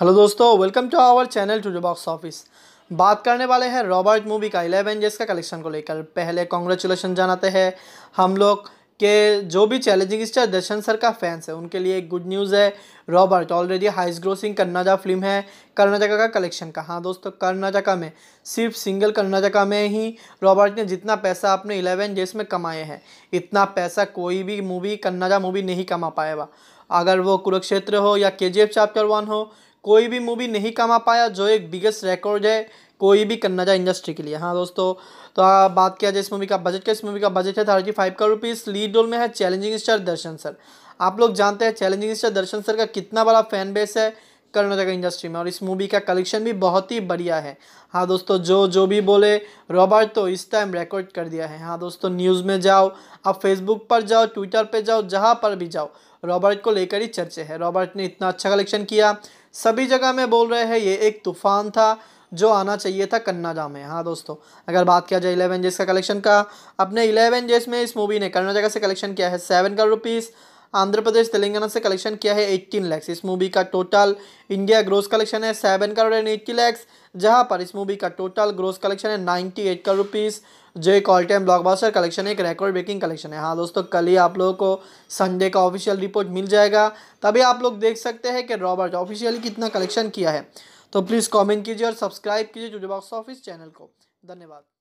hello दोस्तों welcome to our channel to box office बात करने वाले हैं रॉबर्ट मूवी का इलेवन जेस का कलेक्शन को लेकर पहले कॉन्ग्रेचुलेसन जानाते हैं हम लोग के जो भी चैलेंजिंग स्टार दर्शन सर का फैंस है उनके लिए एक गुड न्यूज़ है Robert already highest grossing Karnataka film है कर्नाटका का कलेक्शन का हाँ दोस्तों कर्नाटका में सिर्फ सिंगल कर्नाटका में ही रॉबर्ट ने जितना पैसा अपने इलेवन जेस में कमाए हैं इतना पैसा कोई भी मूवी कन्नाजा मूवी नहीं कमा पाएगा अगर वो कुरुक्षेत्र हो या के चैप्टर वन हो कोई भी मूवी नहीं कमा पाया जो एक बिगेस्ट रिकॉर्ड है कोई भी कन्नाजा इंडस्ट्री के लिए हाँ दोस्तों तो बात किया जाए इस मूवी का बजट का इस मूवी तो का बजट है thirty five crore rupees lead role में है चैलेंजिंग स्टार दर्शन सर आप लोग जानते हैं चैलेंजिंग स्टार दर्शन सर का कितना बड़ा फैन बेस है कर्नाटक इंडस्ट्री में और इस मूवी का कलेक्शन भी बहुत ही बढ़िया है हाँ दोस्तों जो जो भी बोले रॉबर्ट तो इस टाइम रिकॉर्ड कर दिया है हाँ दोस्तों न्यूज़ में जाओ आप फेसबुक पर जाओ ट्विटर पर जाओ जहाँ पर भी जाओ रॉबर्ट को लेकर ही चर्चे हैं रॉबर्ट ने इतना अच्छा कलेक्शन किया सभी जगह में बोल रहे हैं ये एक तूफान था जो आना चाहिए था कन्नाजा में हाँ दोस्तों अगर बात किया जाए इलेवन जेस का कलेक्शन का अपने इलेवन जेस में इस मूवी ने जगह से कलेक्शन किया है सेवन करोड़ रुपीज़ आंध्र प्रदेश तेलंगाना से कलेक्शन किया है एट्टीन लैक्स इस मूवी का टोटल इंडिया ग्रोस कलेक्शन है seven crore and eighty lakhs जहां पर इस मूवी का टोटल ग्रोस कलेक्शन है नाइन्टी एट करोड़ रुपीज़ जो एक ऑल टाइम ब्लॉकबस्टर कलेक्शन है एक रिकॉर्ड ब्रेकिंग कलेक्शन है हाँ दोस्तों कल ही आप लोगों को संडे का ऑफिशियल रिपोर्ट मिल जाएगा तभी आप लोग देख सकते हैं कि रॉबर्ट ऑफिशियली कितना कलेक्शन किया है तो प्लीज़ कॉमेंट कीजिए और सब्सक्राइब कीजिए टूडे बॉक्स ऑफिस चैनल को धन्यवाद